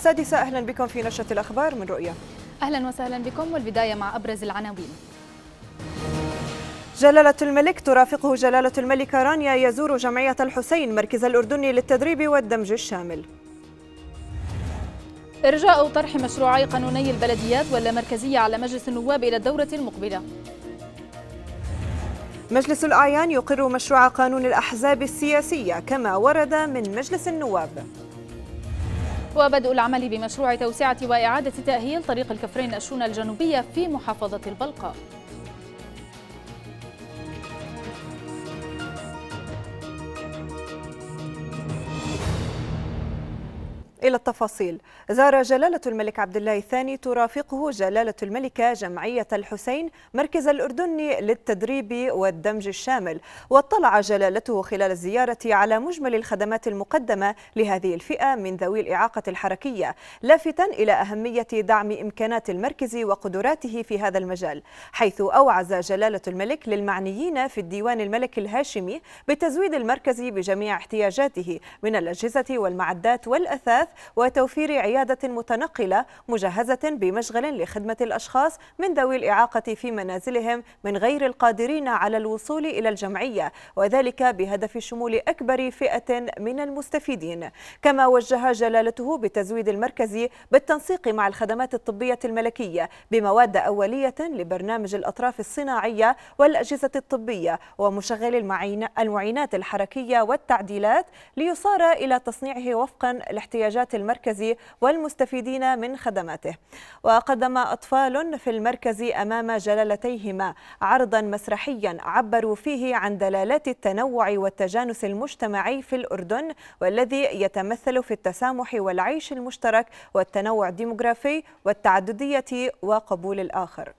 السادسة أهلا بكم في نشرة الأخبار من رؤية أهلا وسهلا بكم والبداية مع أبرز العناوين جلالة الملك ترافقه جلالة الملكة رانيا يزور جمعية الحسين مركز الأردني للتدريب والدمج الشامل إرجاء طرح مشروعي قانوني البلديات واللامركزية على مجلس النواب إلى الدورة المقبلة مجلس الأعيان يقر مشروع قانون الأحزاب السياسية كما ورد من مجلس النواب وبدء العمل بمشروع توسعة وإعادة تأهيل طريق الكفرين الشونة الجنوبية في محافظة البلقاء إلى التفاصيل زار جلالة الملك عبد الله الثاني ترافقه جلالة الملكة جمعية الحسين مركز الأردن للتدريب والدمج الشامل واطلع جلالته خلال الزيارة على مجمل الخدمات المقدمة لهذه الفئة من ذوي الإعاقة الحركية لافتا إلى أهمية دعم إمكانات المركز وقدراته في هذا المجال حيث أوعز جلالة الملك للمعنيين في الديوان الملكي الهاشمي بتزويد المركز بجميع احتياجاته من الأجهزة والمعدات والأثاث وتوفير عيادة متنقلة مجهزة بمشغل لخدمة الأشخاص من ذوي الإعاقة في منازلهم من غير القادرين على الوصول إلى الجمعية وذلك بهدف شمول أكبر فئة من المستفيدين كما وجه جلالته بتزويد المركز بالتنسيق مع الخدمات الطبية الملكية بمواد أولية لبرنامج الأطراف الصناعية والأجهزة الطبية ومشغل المعينات الحركية والتعديلات ليصار إلى تصنيعه وفقا لاحتياجات احتياجات المركز والمستفيدين من خدماته وقدم أطفال في المركز أمام جلالتيهما عرضا مسرحيا عبروا فيه عن دلالات التنوع والتجانس المجتمعي في الأردن والذي يتمثل في التسامح والعيش المشترك والتنوع الديمغرافي والتعددية وقبول الآخر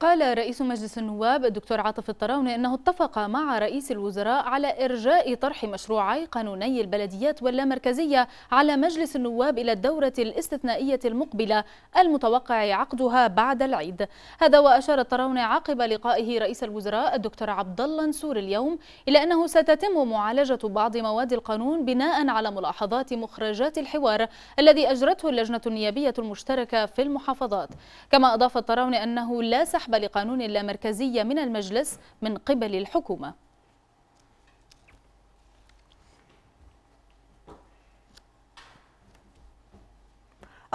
قال رئيس مجلس النواب الدكتور عاطف الطراونة أنه اتفق مع رئيس الوزراء على إرجاء طرح مشروعي قانوني البلديات واللامركزية على مجلس النواب إلى الدورة الاستثنائية المقبلة المتوقع عقدها بعد العيد هذا وأشار الطراونة عقب لقائه رئيس الوزراء الدكتور عبد الله نسور اليوم إلى أنه ستتم معالجة بعض مواد القانون بناء على ملاحظات مخرجات الحوار الذي أجرته اللجنة النيابية المشتركة في المحافظات كما أضاف الطراونة أنه لا سح محمل لقانون اللامركزية من المجلس من قبل الحكومة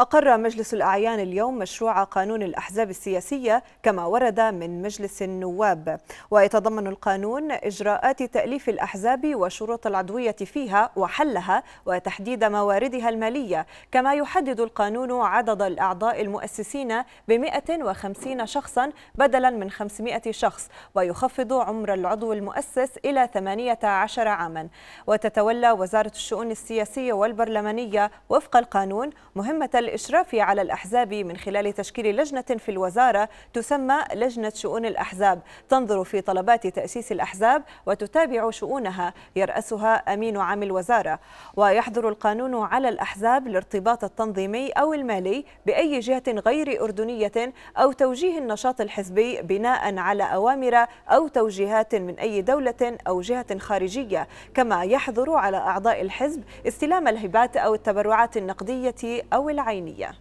أقر مجلس الأعيان اليوم مشروع قانون الأحزاب السياسية كما ورد من مجلس النواب ويتضمن القانون إجراءات تأليف الأحزاب وشروط العضوية فيها وحلها وتحديد مواردها المالية كما يحدد القانون عدد الأعضاء المؤسسين ب 150 شخصا بدلا من 500 شخص ويخفض عمر العضو المؤسس إلى 18 عاما وتتولى وزارة الشؤون السياسية والبرلمانية وفق القانون مهمة الإشراف على الأحزاب من خلال تشكيل لجنة في الوزارة تسمى لجنة شؤون الأحزاب تنظر في طلبات تأسيس الأحزاب وتتابع شؤونها يرأسها أمين عام الوزارة ويحظر القانون على الأحزاب الارتباط التنظيمي أو المالي بأي جهة غير أردنية أو توجيه النشاط الحزبي بناء على أوامر أو توجيهات من أي دولة أو جهة خارجية كما يحظر على أعضاء الحزب استلام الهبات أو التبرعات النقدية أو العين Romania.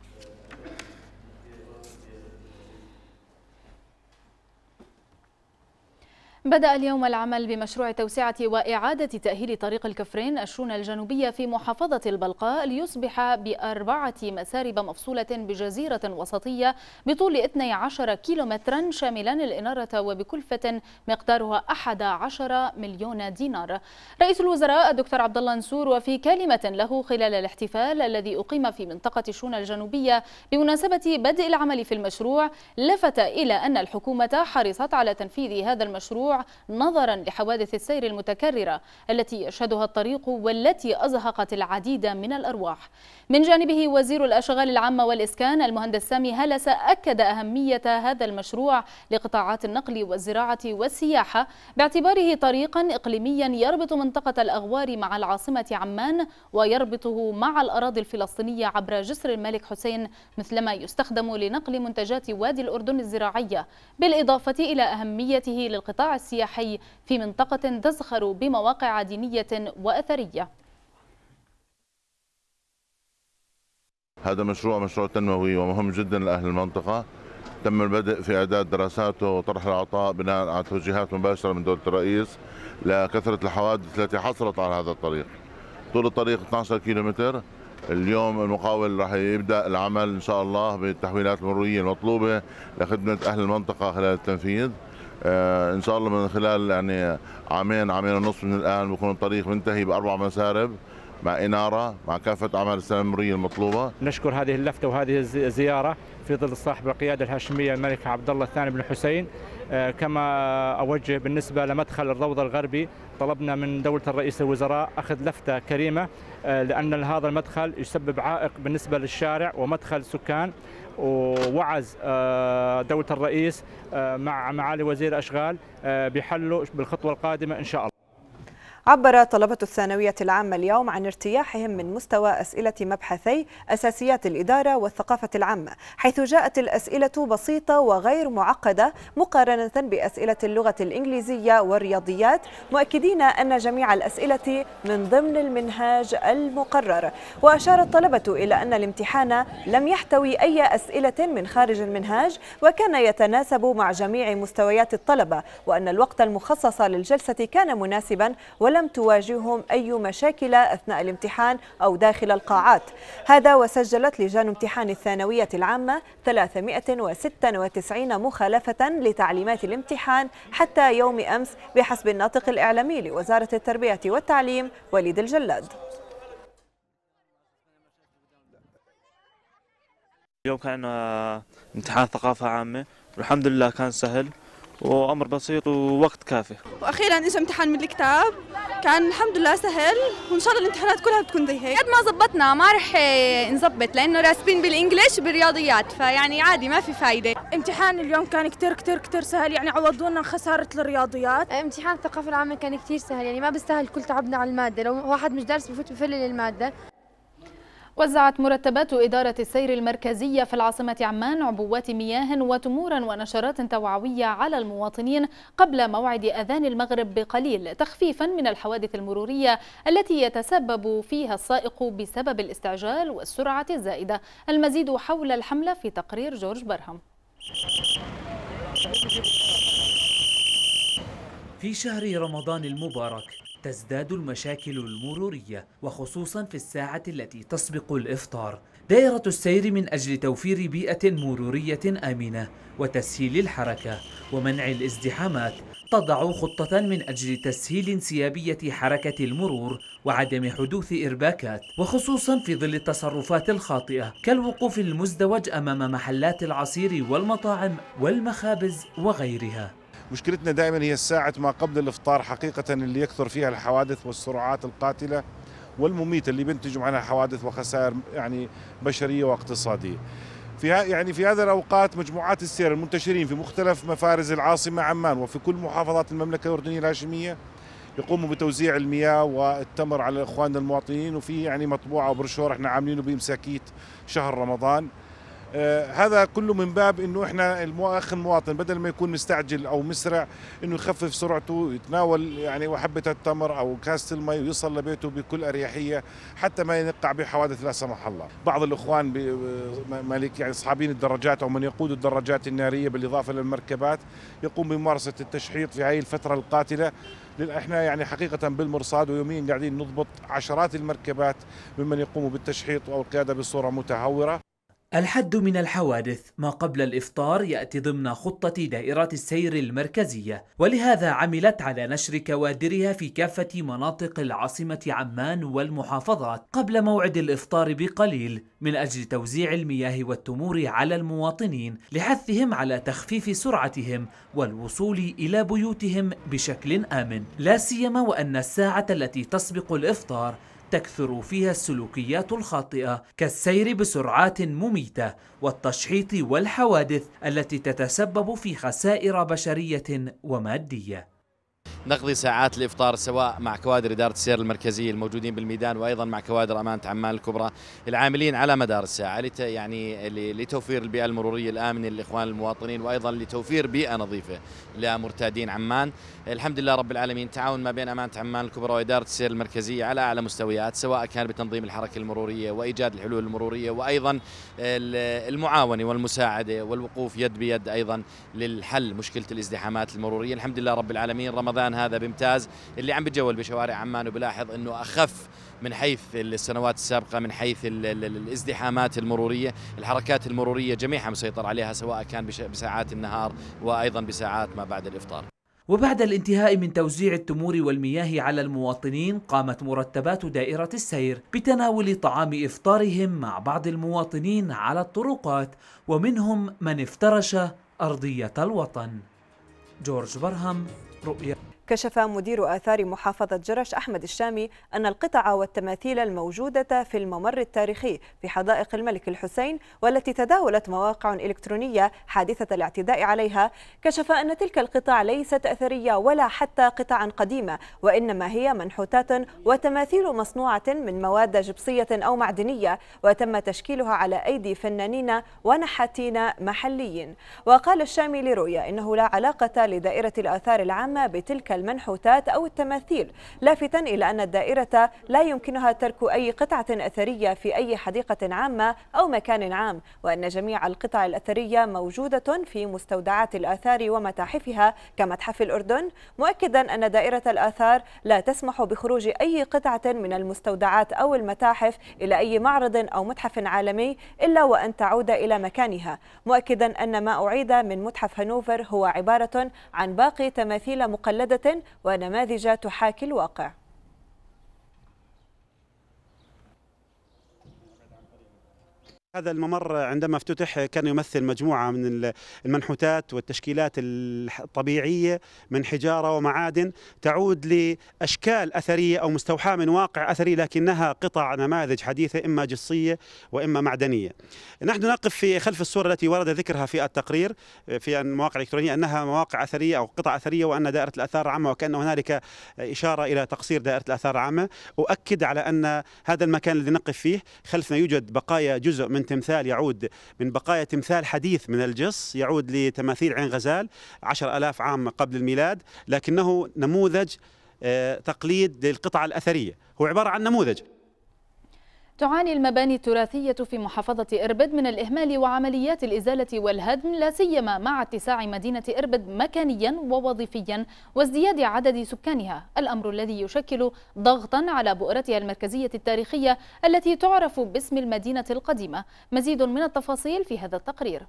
بدأ اليوم العمل بمشروع توسعة وإعادة تأهيل طريق الكفرين الشونة الجنوبية في محافظة البلقاء ليصبح بأربعة مسارب مفصولة بجزيرة وسطية بطول 12 كيلومترا شاملا الإنارة وبكلفة مقدارها 11 مليون دينار رئيس الوزراء الدكتور عبد الله نسور وفي كلمة له خلال الاحتفال الذي أقيم في منطقة الشونة الجنوبية بمناسبة بدء العمل في المشروع لفت إلى أن الحكومة حرصت على تنفيذ هذا المشروع نظرا لحوادث السير المتكررة التي يشهدها الطريق والتي أزهقت العديد من الأرواح من جانبه وزير الأشغال العامة والإسكان المهندس سامي هلس أكد أهمية هذا المشروع لقطاعات النقل والزراعة والسياحة باعتباره طريقا إقليميا يربط منطقة الأغوار مع العاصمة عمان ويربطه مع الأراضي الفلسطينية عبر جسر الملك حسين مثلما يستخدم لنقل منتجات وادي الأردن الزراعية بالإضافة إلى أهميته للقطاع السياحي في منطقة تزخر بمواقع دينية وأثرية هذا مشروع مشروع تنموي ومهم جدا لأهل المنطقة تم البدء في اعداد دراساته وطرح العطاء بناء على توجيهات مباشره من دوله الرئيس لكثره الحوادث التي حصلت على هذا الطريق. طول الطريق 12 كيلومتر اليوم المقاول راح يبدا العمل ان شاء الله بالتحويلات المروريه المطلوبه لخدمه اهل المنطقه خلال التنفيذ. آه، ان شاء الله من خلال يعني عامين عامين ونص من الان بكون الطريق منتهي باربع مسارب مع إنارة مع كافة أعمال السامرية المطلوبة نشكر هذه اللفتة وهذه الزيارة في ظل صاحب القيادة الهاشمية الملك عبد الله الثاني بن حسين آه، كما أوجه بالنسبة لمدخل الروضه الغربي طلبنا من دولة الرئيس الوزراء أخذ لفتة كريمة آه، لأن هذا المدخل يسبب عائق بالنسبة للشارع ومدخل سكان ووعز آه، دوله الرئيس آه، مع معالي وزير اشغال آه، بحله بالخطوه القادمه ان شاء الله عبر طلبة الثانوية العامة اليوم عن ارتياحهم من مستوى أسئلة مبحثي أساسيات الإدارة والثقافة العامة حيث جاءت الأسئلة بسيطة وغير معقدة مقارنة بأسئلة اللغة الإنجليزية والرياضيات مؤكدين أن جميع الأسئلة من ضمن المنهاج المقرر وأشار الطلبة إلى أن الامتحان لم يحتوي أي أسئلة من خارج المنهاج وكان يتناسب مع جميع مستويات الطلبة وأن الوقت المخصص للجلسة كان مناسبا ولا ولم تواجههم أي مشاكل أثناء الامتحان أو داخل القاعات هذا وسجلت لجان امتحان الثانوية العامة 396 مخالفة لتعليمات الامتحان حتى يوم أمس بحسب الناطق الإعلامي لوزارة التربية والتعليم وليد الجلاد اليوم كان آه، امتحان ثقافة عامة والحمد لله كان سهل وامر بسيط ووقت كافي واخيرا اجى امتحان من الكتاب كان الحمد لله سهل وان شاء الله الامتحانات كلها بتكون زي هيك قد ما زبطنا ما رح آه، نظبط لانه راسبين بالانجلش بالرياضيات فيعني عادي ما في فايده امتحان اليوم كان كتير كتير كتير سهل يعني عوضونا خساره الرياضيات آه، امتحان الثقافه العامه كان كتير سهل يعني ما بيستاهل كل تعبنا على الماده لو واحد مش دارس بفوت بفلل الماده وزعت مرتبات إدارة السير المركزية في العاصمة عمان عبوات مياه وتمورا ونشرات توعوية على المواطنين قبل موعد أذان المغرب بقليل تخفيفا من الحوادث المرورية التي يتسبب فيها السائق بسبب الاستعجال والسرعة الزائدة المزيد حول الحملة في تقرير جورج برهم في شهر رمضان المبارك تزداد المشاكل المرورية وخصوصا في الساعة التي تسبق الإفطار دائرة السير من أجل توفير بيئة مرورية آمنة وتسهيل الحركة ومنع الازدحامات تضع خطة من أجل تسهيل انسيابية حركة المرور وعدم حدوث إرباكات وخصوصا في ظل التصرفات الخاطئة كالوقوف المزدوج أمام محلات العصير والمطاعم والمخابز وغيرها مشكلتنا دائما هي الساعة ما قبل الإفطار حقيقة اللي يكثر فيها الحوادث والسرعات القاتلة والمميتة اللي بينتج عنها حوادث وخسائر يعني بشرية واقتصادية في يعني في هذه الأوقات مجموعات السير المنتشرين في مختلف مفارز العاصمة عمان وفي كل محافظات المملكة الأردنية الهاشمية يقوموا بتوزيع المياه والتمر على اخواننا المواطنين وفي يعني مطبوعه وبرشور احنا عاملينه بامساكيه شهر رمضان آه، هذا كله من باب انه احنا اخ المواطن بدل ما يكون مستعجل او مسرع انه يخفف سرعته يتناول يعني حبه التمر او كاسه المي ويصل لبيته بكل اريحيه حتى ما يقع بحوادث لا سمح الله، بعض الاخوان مالك يعني اصحابين الدراجات او من يقود الدراجات الناريه بالاضافه للمركبات يقوم بممارسه التشحيط في هذه الفتره القاتله احنا يعني حقيقه بالمرصاد ويوميا قاعدين نضبط عشرات المركبات ممن يقوموا بالتشحيط او القياده بصوره متهوره الحد من الحوادث ما قبل الإفطار يأتي ضمن خطة دائرات السير المركزية ولهذا عملت على نشر كوادرها في كافة مناطق العاصمة عمان والمحافظات قبل موعد الإفطار بقليل من أجل توزيع المياه والتمور على المواطنين لحثهم على تخفيف سرعتهم والوصول إلى بيوتهم بشكل آمن لا سيما وأن الساعة التي تسبق الإفطار تكثر فيها السلوكيات الخاطئة كالسير بسرعات مميتة والتشحيط والحوادث التي تتسبب في خسائر بشرية ومادية نقضي ساعات الافطار سواء مع كوادر اداره السير المركزيه الموجودين بالميدان وايضا مع كوادر امانه عمان الكبرى العاملين على مدار الساعه لت يعني لتوفير البيئه المروريه الامنه للاخوان المواطنين وايضا لتوفير بيئه نظيفه لمرتادين عمان الحمد لله رب العالمين تعاون ما بين امانه عمان الكبرى واداره السير المركزيه على اعلى مستويات سواء كان بتنظيم الحركه المروريه وايجاد الحلول المروريه وايضا المعاونه والمساعده والوقوف يد بيد ايضا للحل مشكله الازدحامات المروريه الحمد لله رب العالمين رمضان السودان هذا بامتاز اللي عم بتجول بشوارع عمان وبلاحظ انه اخف من حيث السنوات السابقه من حيث الازدحامات المروريه الحركات المروريه جميعها مسيطر عليها سواء كان بساعات النهار وايضا بساعات ما بعد الافطار وبعد الانتهاء من توزيع التمور والمياه على المواطنين قامت مرتبات دائرة السير بتناول طعام إفطارهم مع بعض المواطنين على الطرقات ومنهم من افترش أرضية الوطن جورج برهم رؤيا كشف مدير آثار محافظة جرش أحمد الشامي أن القطع والتماثيل الموجودة في الممر التاريخي في حدائق الملك الحسين والتي تداولت مواقع إلكترونية حادثة الاعتداء عليها كشف أن تلك القطع ليست أثرية ولا حتى قطعا قديمة وإنما هي منحوتات وتماثيل مصنوعة من مواد جبصية أو معدنية وتم تشكيلها على أيدي فنانين ونحاتين محليين وقال الشامي لرؤيا إنه لا علاقة لدائرة الآثار العامة بتلك المنحوتات أو التماثيل لافتا إلى أن الدائرة لا يمكنها ترك أي قطعة أثرية في أي حديقة عامة أو مكان عام وأن جميع القطع الأثرية موجودة في مستودعات الآثار ومتاحفها كمتحف الأردن مؤكدا أن دائرة الآثار لا تسمح بخروج أي قطعة من المستودعات أو المتاحف إلى أي معرض أو متحف عالمي إلا وأن تعود إلى مكانها مؤكدا أن ما أعيد من متحف هانوفر هو عبارة عن باقي تماثيل مقلدة ونماذج تحاكي الواقع هذا الممر عندما افتتح كان يمثل مجموعة من المنحوتات والتشكيلات الطبيعية من حجارة ومعادن تعود لأشكال أثرية أو مستوحاة من واقع أثري لكنها قطع نماذج حديثة إما جصية وإما معدنية نحن نقف في خلف الصورة التي ورد ذكرها في التقرير في المواقع الإلكترونية أنها مواقع أثرية أو قطع أثرية وأن دائرة الآثار عامة وكأن هنالك إشارة إلى تقصير دائرة الآثار عامة أؤكد على أن هذا المكان الذي نقف فيه خلفنا يوجد بقايا جزء من من تمثال يعود من بقايا تمثال حديث من الجص يعود لتماثيل عين غزال عشر ألاف عام قبل الميلاد لكنه نموذج آه، تقليد للقطع الأثرية هو عبارة عن نموذج تعاني المباني التراثية في محافظة إربد من الإهمال وعمليات الإزالة والهدم لا سيما مع اتساع مدينة إربد مكانيا ووظيفيا وازدياد عدد سكانها الأمر الذي يشكل ضغطا على بؤرتها المركزية التاريخية التي تعرف باسم المدينة القديمة مزيد من التفاصيل في هذا التقرير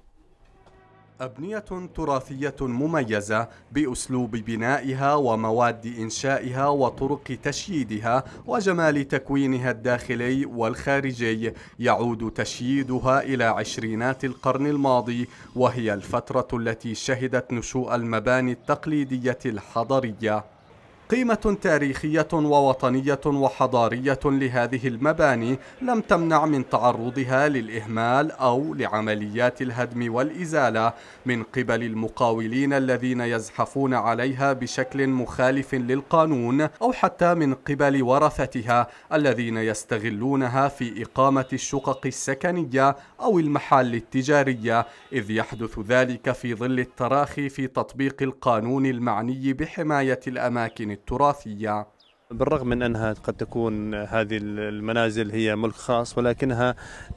أبنية تراثية مميزة بأسلوب بنائها ومواد إنشائها وطرق تشييدها وجمال تكوينها الداخلي والخارجي يعود تشييدها إلى عشرينات القرن الماضي وهي الفترة التي شهدت نشوء المباني التقليدية الحضرية قيمة تاريخية ووطنية وحضارية لهذه المباني لم تمنع من تعرضها للإهمال أو لعمليات الهدم والإزالة من قبل المقاولين الذين يزحفون عليها بشكل مخالف للقانون أو حتى من قبل ورثتها الذين يستغلونها في إقامة الشقق السكنية أو المحال التجارية إذ يحدث ذلك في ظل التراخي في تطبيق القانون المعني بحماية الأماكن التجارية التراثية بالرغم من انها قد تكون هذه المنازل هي ملك خاص ولكنها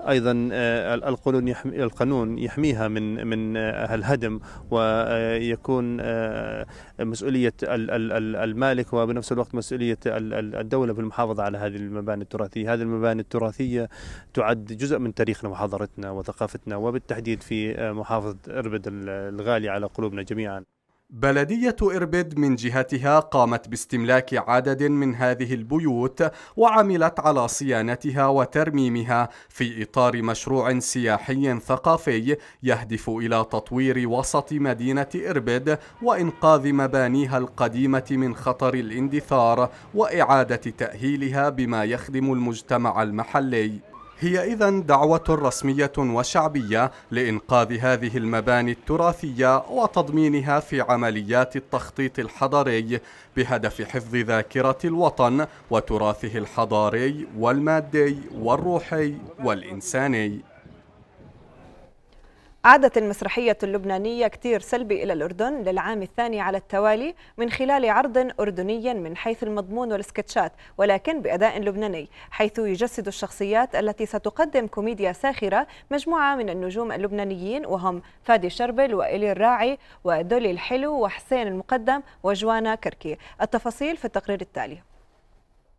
ايضا آه، القانون القانون يحميها من من آه، الهدم ويكون آه، مسؤوليه المالك وبنفس الوقت مسؤوليه الدوله في المحافظه على هذه المباني التراثيه، هذه المباني التراثيه تعد جزء من تاريخنا وحضارتنا وثقافتنا وبالتحديد في محافظه اربد الغاليه على قلوبنا جميعا. بلدية إربد من جهتها قامت باستملاك عدد من هذه البيوت وعملت على صيانتها وترميمها في إطار مشروع سياحي ثقافي يهدف إلى تطوير وسط مدينة إربد وإنقاذ مبانيها القديمة من خطر الاندثار وإعادة تأهيلها بما يخدم المجتمع المحلي هي إذا دعوة رسمية وشعبية لإنقاذ هذه المباني التراثية وتضمينها في عمليات التخطيط الحضري بهدف حفظ ذاكرة الوطن وتراثه الحضاري والمادي والروحي والإنساني عادت المسرحية اللبنانية كتير سلبي إلى الأردن للعام الثاني على التوالي من خلال عرض أردني من حيث المضمون والسكتشات ولكن بأداء لبناني حيث يجسد الشخصيات التي ستقدم كوميديا ساخرة مجموعة من النجوم اللبنانيين وهم فادي شربل وإلي الراعي ودولي الحلو وحسين المقدم وجوانا كركي التفاصيل في التقرير التالي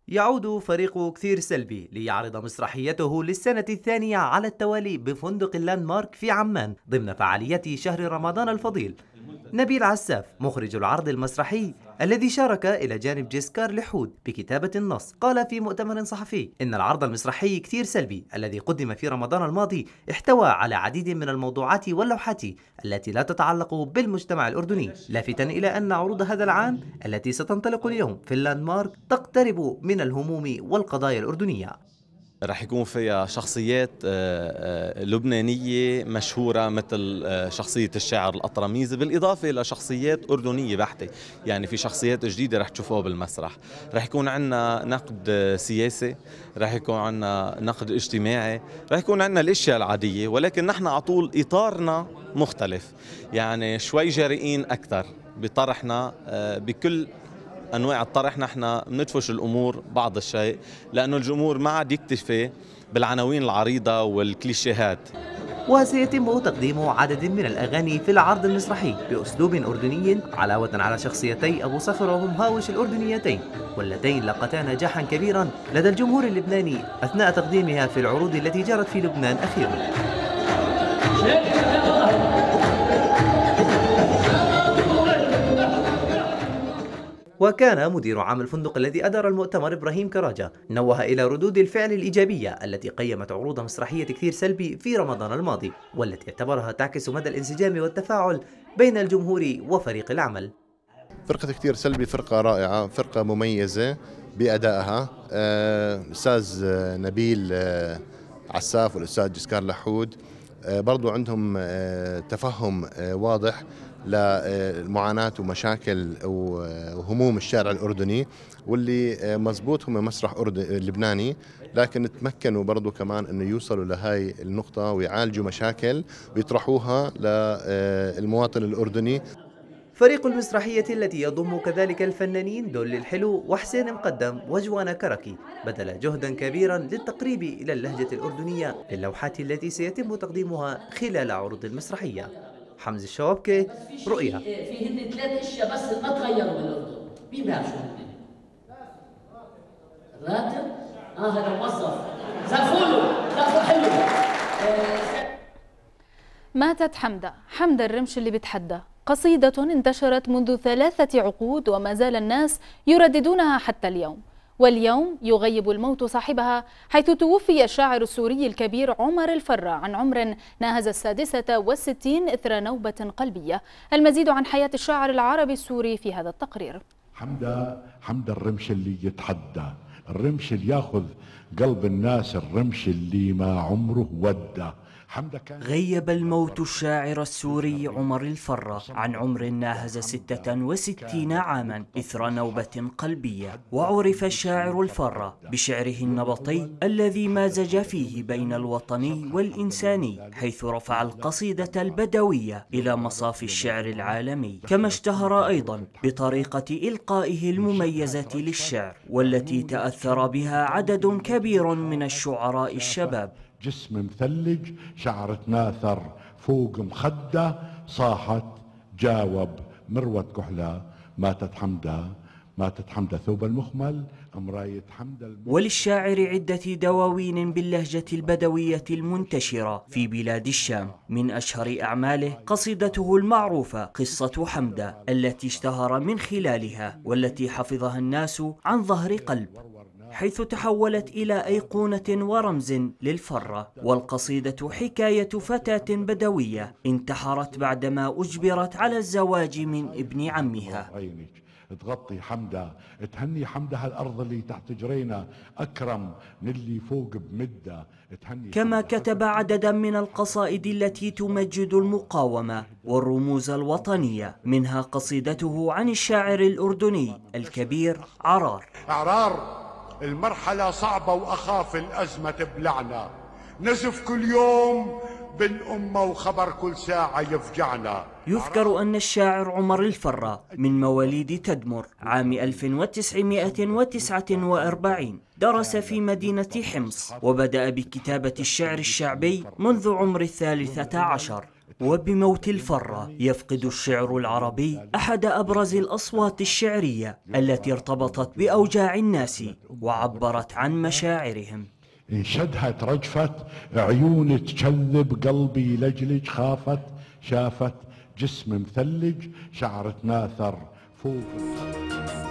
يعود فريق كثير سلبي ليعرض مسرحيته للسنة الثانية على التوالي بفندق اللاندمارك في عمان ضمن فعالية شهر رمضان الفضيل نبيل عساف مخرج العرض المسرحي الذي شارك إلى جانب جيسكار لحود بكتابة النص قال في مؤتمر صحفي إن العرض المسرحي كثير سلبي الذي قدم في رمضان الماضي احتوى على عديد من الموضوعات واللوحات التي لا تتعلق بالمجتمع الأردني لافتا إلى أن عروض هذا العام التي ستنطلق اليوم في اللاندمارك تقترب من الهموم والقضايا الأردنية رح يكون فيها شخصيات آه، آه، لبنانية مشهورة مثل آه، شخصية الشاعر الأطرميز بالإضافة إلى شخصيات أردنية بحتة يعني في شخصيات جديدة رح تشوفوها بالمسرح رح يكون عندنا نقد سياسي رح يكون عندنا نقد اجتماعي رح يكون عندنا الأشياء العادية ولكن نحن على طول إطارنا مختلف يعني شوي جريئين أكثر بطرحنا بكل انواع الطرح نحن بندفش الامور بعض الشيء لانه الجمهور ما عاد يكتفي بالعناوين العريضه والكليشيهات وسيتم تقديم عدد من الأغاني في العرض المسرحي بأسلوب أردني علاوة على شخصيتي أبو صفر هاوش الأردنيتين واللتين لقتا نجاحا كبيرا لدى الجمهور اللبناني أثناء تقديمها في العروض التي جرت في لبنان أخيرا وكان مدير عام الفندق الذي أدار المؤتمر إبراهيم كراجة نوه إلى ردود الفعل الإيجابية التي قيمت عروض مسرحية كثير سلبي في رمضان الماضي والتي اعتبرها تعكس مدى الانسجام والتفاعل بين الجمهور وفريق العمل فرقة كثير سلبي فرقة رائعة فرقة مميزة بأدائها آه، أستاذ نبيل آه، عساف والأستاذ جسكار لحود آه، برضو عندهم تفهم واضح للمعاناة ومشاكل وهموم الشارع الأردني واللي آه، مزبوط هم مسرح أردني لبناني لكن تمكنوا برضو كمان أنه يوصلوا لهاي النقطة ويعالجوا مشاكل ويطرحوها للمواطن آه، الأردني فريق المسرحية التي يضم كذلك الفنانين دول الحلو وحسين مقدم وجوانا كركي بذل جهدا كبيرا للتقريب إلى اللهجة الأردنية للوحات التي سيتم تقديمها خلال عروض المسرحية حمزه الشوبكي رؤيا آه، في هن ثلاث اشياء بس ما تغيروا بالاردن مين بيعرف شو هن؟ راتب؟ اه هذا موظف زفوله زفوله حلو آه، ماتت حمدة حمدة الرمش اللي بتحدى قصيدة انتشرت منذ ثلاثة عقود وما زال الناس يرددونها حتى اليوم واليوم يغيب الموت صاحبها حيث توفي الشاعر السوري الكبير عمر الفرا عن عمر ناهز السادسة والستين إثر نوبة قلبية المزيد عن حياة الشاعر العربي السوري في هذا التقرير حمد, حمد الرمش اللي يتحدى الرمش اللي ياخذ قلب الناس الرمش اللي ما عمره وده غيب الموت الشاعر السوري عمر الفرة عن عمر ناهز 66 عاما إثر نوبة قلبية وعرف الشاعر الفرة بشعره النبطي الذي مازج فيه بين الوطني والإنساني حيث رفع القصيدة البدوية إلى مصاف الشعر العالمي كما اشتهر أيضا بطريقة إلقائه المميزة للشعر والتي تأثر بها عدد كبير من الشعراء الشباب جسم مثلج شعر تناثر فوق مخده صاحت جاوب مروة كحلة ماتت حمدة ماتت حمدة ثوب المخمل وللشاعر عدة دواوين باللهجة البدوية المنتشرة في بلاد الشام من أشهر أعماله قصيدته المعروفة قصة حمدة التي اشتهر من خلالها والتي حفظها الناس عن ظهر قلب حيث تحولت إلى أيقونة ورمز للفرة والقصيدة حكاية فتاة بدوية انتحرت بعدما أجبرت على الزواج من ابن عمها تغطي حمدة تهني حمدة هالأرض اللي تحت جرينا أكرم من اللي فوق بمدة تهني كما كتب عددا من القصائد التي تمجد المقاومة والرموز الوطنية منها قصيدته عن الشاعر الأردني الكبير عرار عرار المرحلة صعبة وأخاف الأزمة تبلعنا نزف كل يوم بالأمة وخبر كل ساعة يفجعنا يذكر أن الشاعر عمر الفرة من مواليد تدمر عام 1949 درس في مدينة حمص وبدأ بكتابة الشعر الشعبي منذ عمر الثالثة عشر وبموت الفرة يفقد الشعر العربي أحد أبرز الأصوات الشعرية التي ارتبطت بأوجاع الناس وعبرت عن مشاعرهم انشدهت رجفت عيون تكذب قلبي لجلج خافت شافت جسم مثلج شعر تناثر فوق الخلق